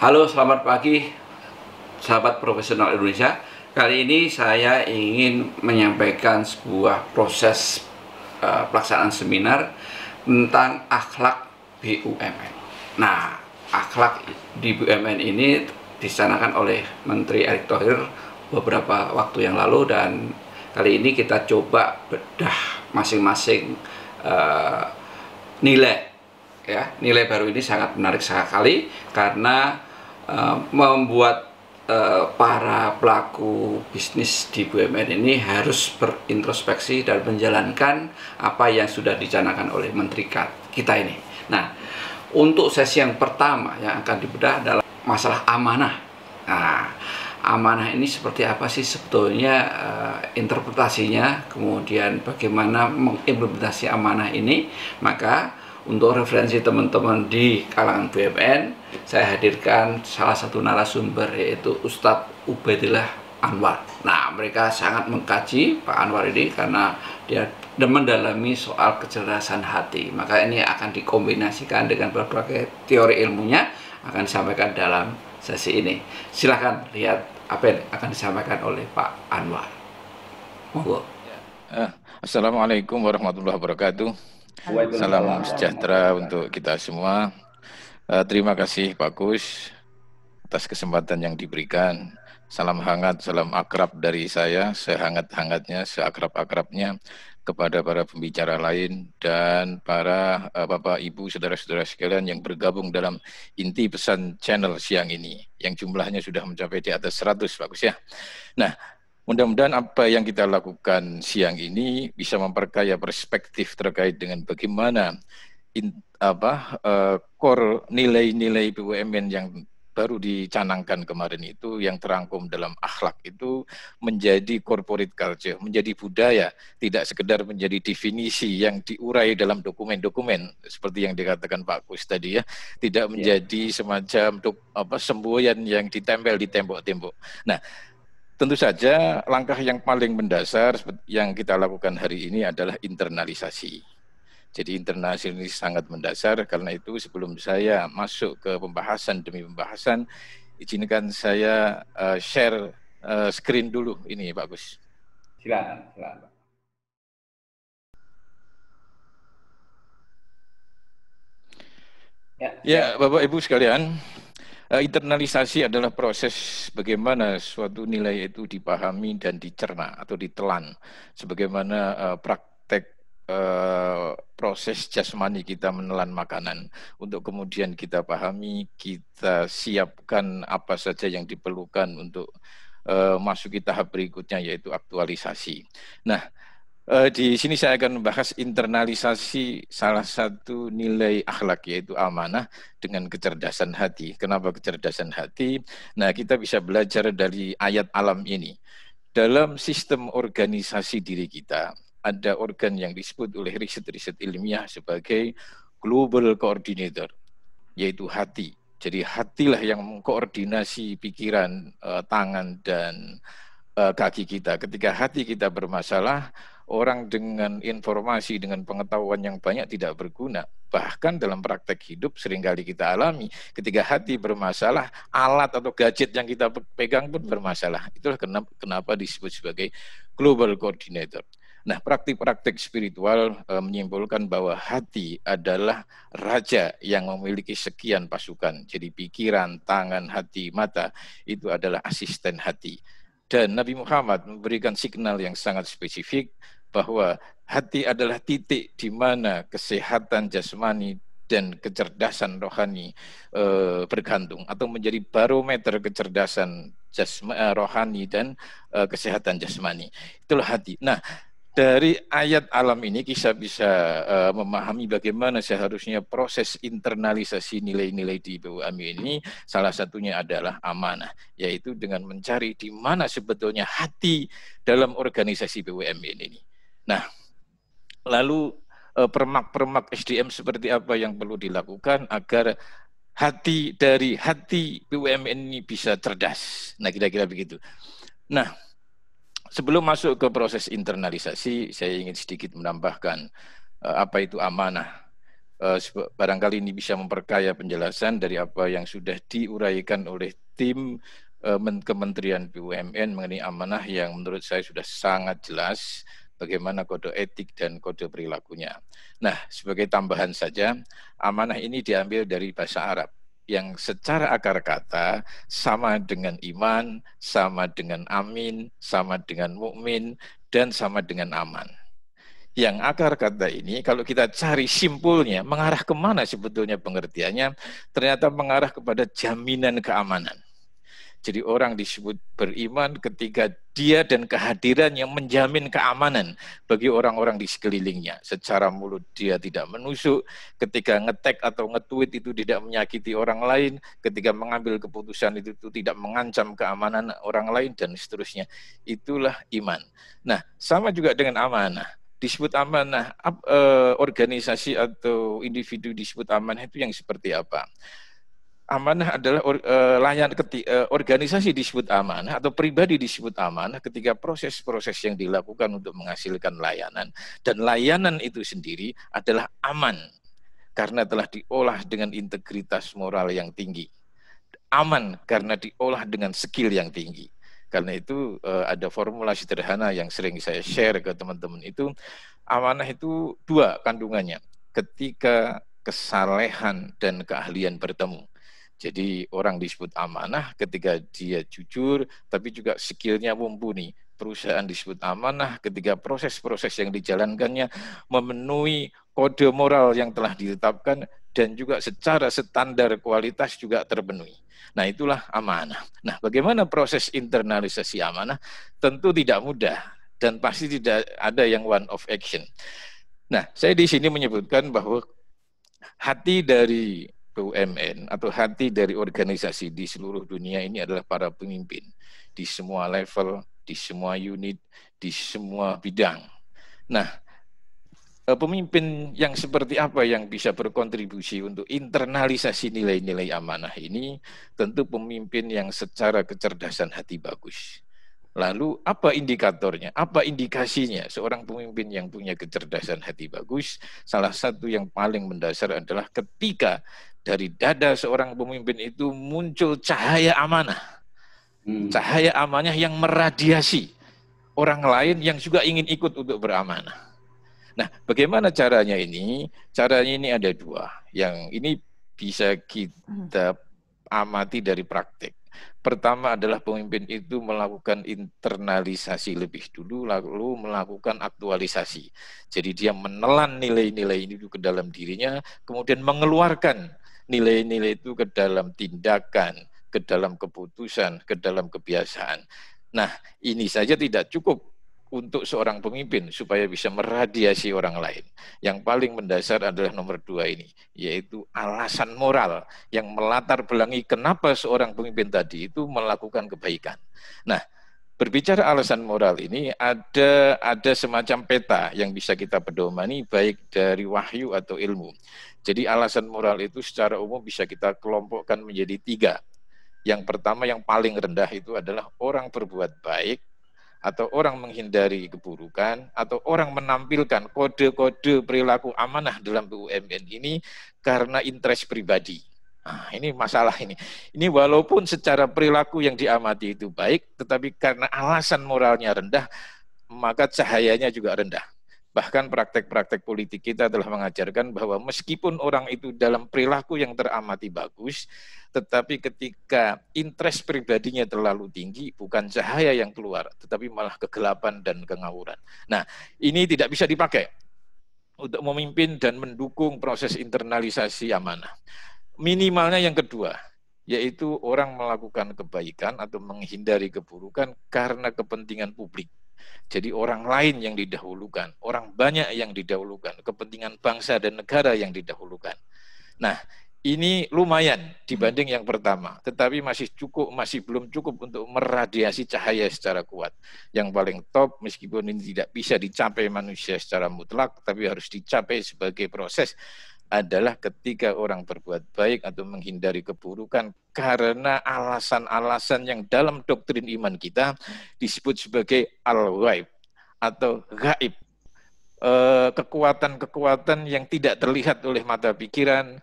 Halo, selamat pagi sahabat profesional Indonesia. Kali ini saya ingin menyampaikan sebuah proses uh, pelaksanaan seminar tentang akhlak BUMN. Nah, akhlak di BUMN ini disanakan oleh Menteri Erick Thohir beberapa waktu yang lalu dan kali ini kita coba bedah masing-masing uh, nilai ya nilai baru ini sangat menarik sekali karena Eh, membuat uh, para pelaku bisnis di BUMN ini harus berintrospeksi dan menjalankan apa yang sudah dicanakan oleh Menteri kita ini. Nah, untuk sesi yang pertama yang akan dibedah adalah masalah amanah. Nah, amanah ini seperti apa sih sebetulnya uh, interpretasinya, kemudian bagaimana mengimplementasi amanah ini, maka untuk referensi teman-teman di kalangan BUMN, saya hadirkan salah satu narasumber yaitu Ustadz Ubaidillah Anwar. Nah, mereka sangat mengkaji Pak Anwar ini karena dia mendalami soal kecerdasan hati. Maka ini akan dikombinasikan dengan berbagai teori ilmunya akan disampaikan dalam sesi ini. Silahkan lihat apa yang akan disampaikan oleh Pak Anwar. Monggo. Ya. Eh, Assalamualaikum warahmatullahi wabarakatuh. Salam sejahtera untuk kita semua. Eh, terima kasih Pak Kus atas kesempatan yang diberikan. Salam hangat, salam akrab dari saya, sehangat-hangatnya, seakrab-akrabnya kepada para pembicara lain dan para uh, Bapak Ibu saudara-saudara sekalian yang bergabung dalam inti pesan channel siang ini yang jumlahnya sudah mencapai di atas 100 bagus ya. Nah, mudah-mudahan apa yang kita lakukan siang ini bisa memperkaya perspektif terkait dengan bagaimana in, apa uh, eh, core nilai-nilai BUMN yang baru dicanangkan kemarin itu yang terangkum dalam akhlak itu menjadi corporate culture, menjadi budaya, tidak sekedar menjadi definisi yang diurai dalam dokumen-dokumen seperti yang dikatakan Pak Kus tadi ya, tidak ya. menjadi yeah. semacam untuk apa semboyan yang ditempel di tembok-tembok. Nah, tentu saja langkah yang paling mendasar yang kita lakukan hari ini adalah internalisasi jadi internasional ini sangat mendasar. Karena itu sebelum saya masuk ke pembahasan demi pembahasan, izinkan saya uh, share uh, screen dulu ini Pak Gus. Silakan, silakan. Ya, ya, Bapak Ibu sekalian, eh, internalisasi adalah proses bagaimana suatu nilai itu dipahami dan dicerna atau ditelan sebagaimana uh, praktik Eh, proses jasmani kita menelan makanan untuk kemudian kita pahami, kita siapkan apa saja yang diperlukan untuk uh, eh, kita tahap berikutnya yaitu aktualisasi. Nah, uh, di sini saya akan membahas internalisasi salah satu nilai akhlak yaitu amanah dengan kecerdasan hati. Kenapa kecerdasan hati? Nah, kita bisa belajar dari ayat alam ini dalam sistem organisasi diri kita, ada organ yang disebut oleh riset-riset ilmiah sebagai global coordinator, yaitu hati. Jadi hatilah yang mengkoordinasi pikiran, eh, tangan, dan eh, kaki kita. Ketika hati kita bermasalah, orang dengan informasi, dengan pengetahuan yang banyak tidak berguna. Bahkan dalam praktek hidup seringkali kita alami, ketika hati bermasalah, alat atau gadget yang kita pegang pun bermasalah. Itulah kenapa disebut sebagai global coordinator. Nah, praktik-praktik spiritual e, menyimpulkan bahwa hati adalah raja yang memiliki sekian pasukan. Jadi pikiran, tangan, hati, mata itu adalah asisten hati. Dan Nabi Muhammad memberikan signal yang sangat spesifik bahwa hati adalah titik di mana kesehatan jasmani dan kecerdasan rohani e, bergantung atau menjadi barometer kecerdasan jasma, eh, rohani dan e, kesehatan jasmani. Itulah hati. Nah, dari ayat alam ini kita bisa uh, memahami bagaimana seharusnya proses internalisasi nilai-nilai di BUMN ini salah satunya adalah amanah yaitu dengan mencari di mana sebetulnya hati dalam organisasi BUMN ini. Nah, lalu eh, permak-permak SDM seperti apa yang perlu dilakukan agar hati dari hati BUMN ini bisa cerdas. Nah, kira-kira begitu. Nah, Sebelum masuk ke proses internalisasi, saya ingin sedikit menambahkan eh, apa itu amanah. Eh, barangkali ini bisa memperkaya penjelasan dari apa yang sudah diuraikan oleh tim eh, Kementerian BUMN mengenai amanah yang menurut saya sudah sangat jelas bagaimana kode etik dan kode perilakunya. Nah, sebagai tambahan saja, amanah ini diambil dari bahasa Arab yang secara akar kata sama dengan iman, sama dengan amin, sama dengan mukmin, dan sama dengan aman. Yang akar kata ini, kalau kita cari simpulnya, mengarah kemana sebetulnya pengertiannya, ternyata mengarah kepada jaminan keamanan. Jadi orang disebut beriman ketika dia dan kehadiran yang menjamin keamanan bagi orang-orang di sekelilingnya. Secara mulut dia tidak menusuk, ketika ngetek atau ngetweet itu tidak menyakiti orang lain, ketika mengambil keputusan itu, itu tidak mengancam keamanan orang lain dan seterusnya. Itulah iman. Nah, sama juga dengan amanah disebut amanah, eh, organisasi atau individu disebut amanah itu yang seperti apa? amanah adalah or, uh, layan keti, uh, organisasi disebut amanah atau pribadi disebut amanah ketika proses-proses yang dilakukan untuk menghasilkan layanan dan layanan itu sendiri adalah aman karena telah diolah dengan integritas moral yang tinggi. Aman karena diolah dengan skill yang tinggi. Karena itu uh, ada formulasi sederhana yang sering saya share ke teman-teman itu amanah itu dua kandungannya. Ketika kesalehan dan keahlian bertemu jadi orang disebut amanah ketika dia jujur, tapi juga skillnya mumpuni. Perusahaan disebut amanah ketika proses-proses yang dijalankannya memenuhi kode moral yang telah ditetapkan dan juga secara standar kualitas juga terpenuhi. Nah, itulah amanah. Nah, bagaimana proses internalisasi amanah? Tentu tidak mudah dan pasti tidak ada yang one of action. Nah, saya di sini menyebutkan bahwa hati dari BUMN atau hati dari organisasi di seluruh dunia ini adalah para pemimpin di semua level, di semua unit, di semua bidang. Nah, eh, pemimpin yang seperti apa yang bisa berkontribusi untuk internalisasi nilai-nilai amanah ini? Tentu pemimpin yang secara kecerdasan hati bagus Lalu apa indikatornya? Apa indikasinya seorang pemimpin yang punya kecerdasan hati bagus? Salah satu yang paling mendasar adalah ketika dari dada seorang pemimpin itu muncul cahaya amanah. Hmm. Cahaya amanah yang meradiasi orang lain yang juga ingin ikut untuk beramanah. Nah, bagaimana caranya ini? Caranya ini ada dua. Yang ini bisa kita hmm. amati dari praktik. Pertama adalah pemimpin itu melakukan internalisasi lebih dulu, lalu melakukan aktualisasi. Jadi dia menelan nilai-nilai itu ke dalam dirinya, kemudian mengeluarkan nilai-nilai itu ke dalam tindakan, ke dalam keputusan, ke dalam kebiasaan. Nah, ini saja tidak cukup untuk seorang pemimpin supaya bisa meradiasi orang lain. Yang paling mendasar adalah nomor dua ini, yaitu alasan moral yang melatar belangi kenapa seorang pemimpin tadi itu melakukan kebaikan. Nah, berbicara alasan moral ini ada ada semacam peta yang bisa kita pedomani baik dari wahyu atau ilmu. Jadi alasan moral itu secara umum bisa kita kelompokkan menjadi tiga. Yang pertama yang paling rendah itu adalah orang berbuat baik atau orang menghindari keburukan, atau orang menampilkan kode-kode perilaku amanah dalam BUMN ini karena interest pribadi. Nah, ini masalah ini. Ini walaupun secara perilaku yang diamati itu baik, tetapi karena alasan moralnya rendah, maka cahayanya juga rendah. Bahkan praktek-praktek politik kita telah mengajarkan bahwa meskipun orang itu dalam perilaku yang teramati bagus, tetapi ketika interest pribadinya terlalu tinggi, bukan cahaya yang keluar, tetapi malah kegelapan dan kengawuran. Nah, ini tidak bisa dipakai untuk memimpin dan mendukung proses internalisasi amanah. Minimalnya yang kedua, yaitu orang melakukan kebaikan atau menghindari keburukan karena kepentingan publik jadi orang lain yang didahulukan, orang banyak yang didahulukan, kepentingan bangsa dan negara yang didahulukan. Nah, ini lumayan dibanding yang pertama, tetapi masih cukup, masih belum cukup untuk meradiasi cahaya secara kuat. Yang paling top, meskipun ini tidak bisa dicapai manusia secara mutlak, tapi harus dicapai sebagai proses adalah ketika orang berbuat baik atau menghindari keburukan karena alasan-alasan yang dalam doktrin iman kita disebut sebagai al-ghaib atau gaib. Eh, kekuatan-kekuatan yang tidak terlihat oleh mata pikiran,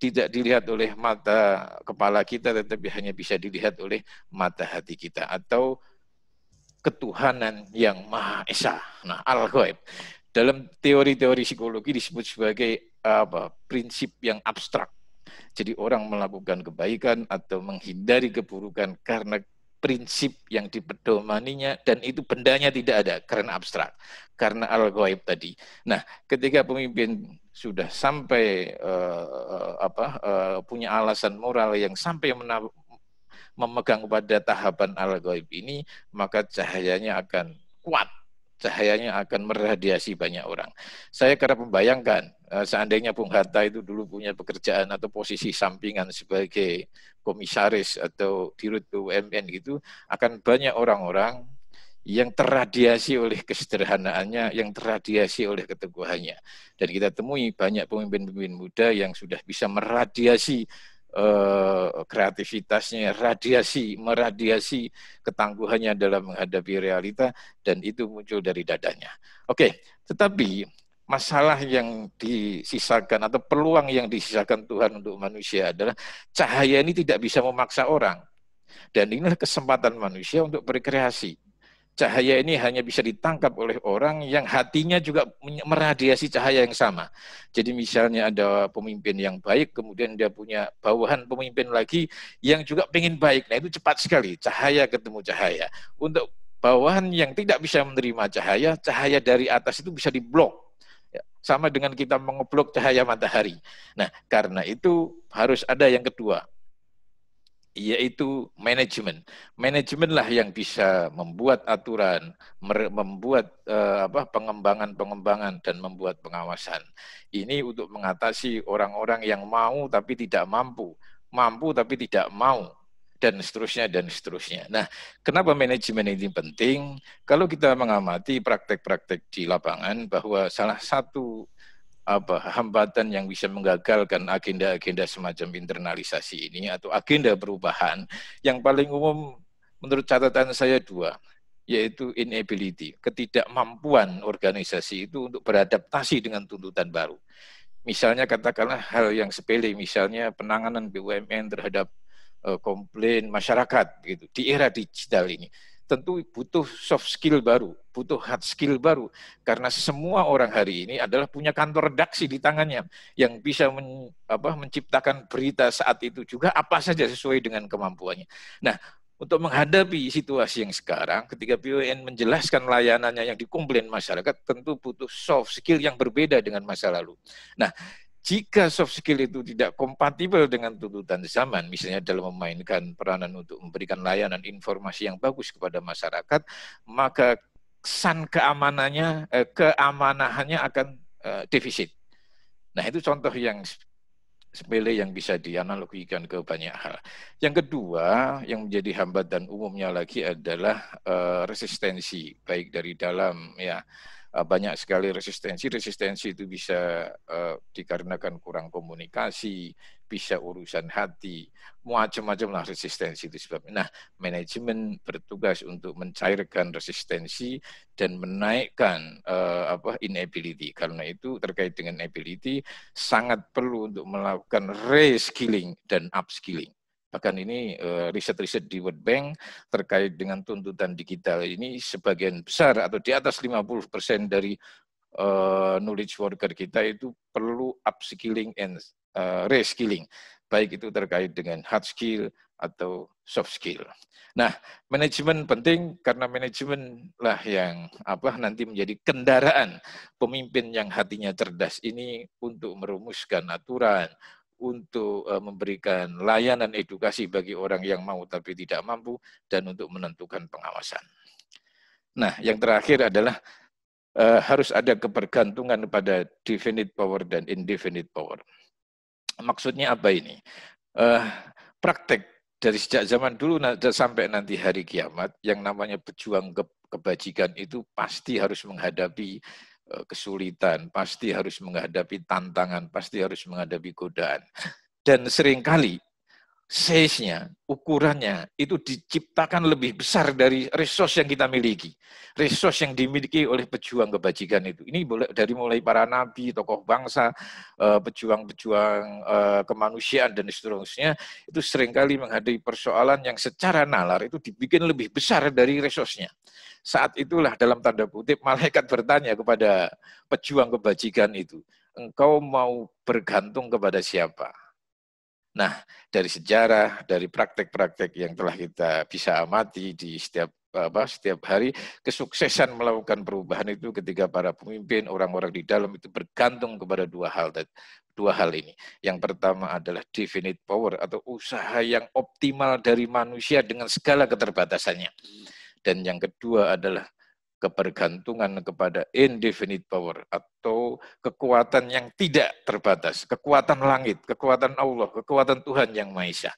tidak dilihat oleh mata kepala kita, tetapi hanya bisa dilihat oleh mata hati kita. Atau ketuhanan yang Maha Esa. Nah, al-ghaib. Dalam teori-teori psikologi disebut sebagai apa prinsip yang abstrak. Jadi orang melakukan kebaikan atau menghindari keburukan karena prinsip yang dipedomaninya dan itu bendanya tidak ada karena abstrak, karena al-ghaib tadi. Nah, ketika pemimpin sudah sampai uh, apa uh, punya alasan moral yang sampai memegang pada tahapan al-ghaib ini, maka cahayanya akan kuat cahayanya akan meradiasi banyak orang. Saya kerap membayangkan eh, seandainya Bung Hatta itu dulu punya pekerjaan atau posisi sampingan sebagai komisaris atau dirut BUMN gitu, akan banyak orang-orang yang terradiasi oleh kesederhanaannya, yang terradiasi oleh keteguhannya. Dan kita temui banyak pemimpin-pemimpin muda yang sudah bisa meradiasi Eh, kreativitasnya, ya, radiasi, meradiasi ketangguhannya dalam menghadapi realita, dan itu muncul dari dadanya. Oke, okay. tetapi masalah yang disisakan atau peluang yang disisakan Tuhan untuk manusia adalah cahaya ini tidak bisa memaksa orang. Dan inilah kesempatan manusia untuk berkreasi cahaya ini hanya bisa ditangkap oleh orang yang hatinya juga meradiasi cahaya yang sama. Jadi misalnya ada pemimpin yang baik, kemudian dia punya bawahan pemimpin lagi yang juga pengen baik. Nah itu cepat sekali, cahaya ketemu cahaya. Untuk bawahan yang tidak bisa menerima cahaya, cahaya dari atas itu bisa diblok. Ya, sama dengan kita mengeblok cahaya matahari. Nah, karena itu harus ada yang kedua, yaitu manajemen. Manajemenlah yang bisa membuat aturan, membuat eh, apa pengembangan-pengembangan dan membuat pengawasan. Ini untuk mengatasi orang-orang yang mau tapi tidak mampu, mampu tapi tidak mau dan seterusnya dan seterusnya. Nah, kenapa manajemen ini penting? Kalau kita mengamati praktek-praktek di lapangan bahwa salah satu apa hambatan yang bisa menggagalkan agenda-agenda semacam internalisasi ini atau agenda perubahan yang paling umum menurut catatan saya dua yaitu inability ketidakmampuan organisasi itu untuk beradaptasi dengan tuntutan baru misalnya katakanlah hal yang sepele misalnya penanganan BUMN terhadap eh, komplain masyarakat gitu di era digital ini tentu butuh soft skill baru, butuh hard skill baru. Karena semua orang hari ini adalah punya kantor redaksi di tangannya yang bisa men, apa, menciptakan berita saat itu juga apa saja sesuai dengan kemampuannya. Nah, untuk menghadapi situasi yang sekarang, ketika BUMN menjelaskan layanannya yang dikomplain masyarakat, tentu butuh soft skill yang berbeda dengan masa lalu. Nah, jika soft skill itu tidak kompatibel dengan tuntutan zaman, misalnya dalam memainkan peranan untuk memberikan layanan informasi yang bagus kepada masyarakat, maka kesan keamanannya, eh, keamanahannya akan eh, defisit. Nah itu contoh yang sepele yang bisa dianalogikan ke banyak hal. Yang kedua, yang menjadi hambatan umumnya lagi adalah eh, resistensi, baik dari dalam ya Eh, banyak sekali resistensi. Resistensi itu bisa uh, dikarenakan kurang komunikasi, bisa urusan hati, macam-macam lah resistensi itu sebabnya. Nah, manajemen bertugas untuk mencairkan resistensi dan menaikkan uh, apa inability. Karena itu terkait dengan ability sangat perlu untuk melakukan reskilling dan upskilling. Bahkan ini eh, riset-riset di World Bank terkait dengan tuntutan digital ini sebagian besar atau di atas 50 persen dari eh, knowledge worker kita itu perlu upskilling and eh, reskilling, baik itu terkait dengan hard skill atau soft skill. Nah, manajemen penting karena manajemen lah yang apa nanti menjadi kendaraan pemimpin yang hatinya cerdas ini untuk merumuskan aturan, untuk eh, memberikan layanan edukasi bagi orang yang mau tapi tidak mampu dan untuk menentukan pengawasan. Nah, yang terakhir adalah uh, harus ada kepergantungan pada definite power dan indefinite power. Maksudnya apa ini? Uh, praktek dari sejak zaman dulu sampai nanti hari kiamat, yang namanya pejuang ke kebajikan itu pasti harus menghadapi Eh, kesulitan, pasti harus menghadapi tantangan, pasti harus menghadapi godaan. Dan seringkali size-nya, ukurannya itu diciptakan lebih besar dari resource yang kita miliki. Resource yang dimiliki oleh pejuang kebajikan itu. Ini boleh dari mulai para nabi, tokoh bangsa, eh, pejuang-pejuang eh, kemanusiaan dan seterusnya itu seringkali menghadapi persoalan yang secara nalar itu dibikin lebih besar dari resource-nya. Saat itulah dalam tanda kutip malaikat bertanya kepada pejuang kebajikan itu, engkau mau bergantung kepada siapa? Nah, dari sejarah, dari praktek-praktek yang telah kita bisa amati di setiap apa, setiap hari, kesuksesan melakukan perubahan itu ketika para pemimpin, orang-orang di dalam itu bergantung kepada dua hal dua hal ini. Yang pertama adalah definite power atau usaha yang optimal dari manusia dengan segala keterbatasannya. Dan yang kedua adalah kebergantungan kepada indefinite power atau kekuatan yang tidak terbatas, kekuatan langit, kekuatan Allah, kekuatan Tuhan yang Maha Esa.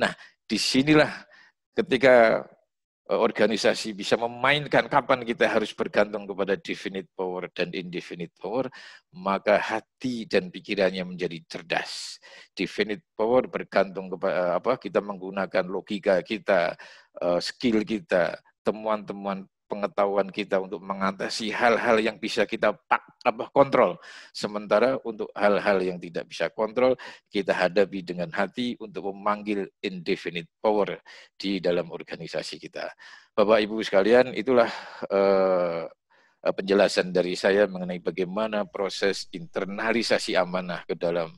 Nah, disinilah ketika e, organisasi bisa memainkan kapan kita harus bergantung kepada definite power dan indefinite power, maka hati dan pikirannya menjadi cerdas. Definite power bergantung kepada e, apa? Kita menggunakan logika kita, e, skill kita, temuan-temuan pengetahuan kita untuk mengatasi hal-hal yang bisa kita pak apa kontrol. Sementara untuk hal-hal yang tidak bisa kontrol kita hadapi dengan hati untuk memanggil indefinite power di dalam organisasi kita. Bapak Ibu sekalian, itulah eh, penjelasan dari saya mengenai bagaimana proses internalisasi amanah ke dalam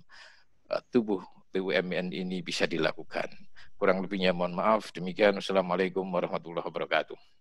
eh, tubuh BUMN ini bisa dilakukan. Kurang lebihnya mohon maaf. Demikian. Assalamualaikum warahmatullahi wabarakatuh.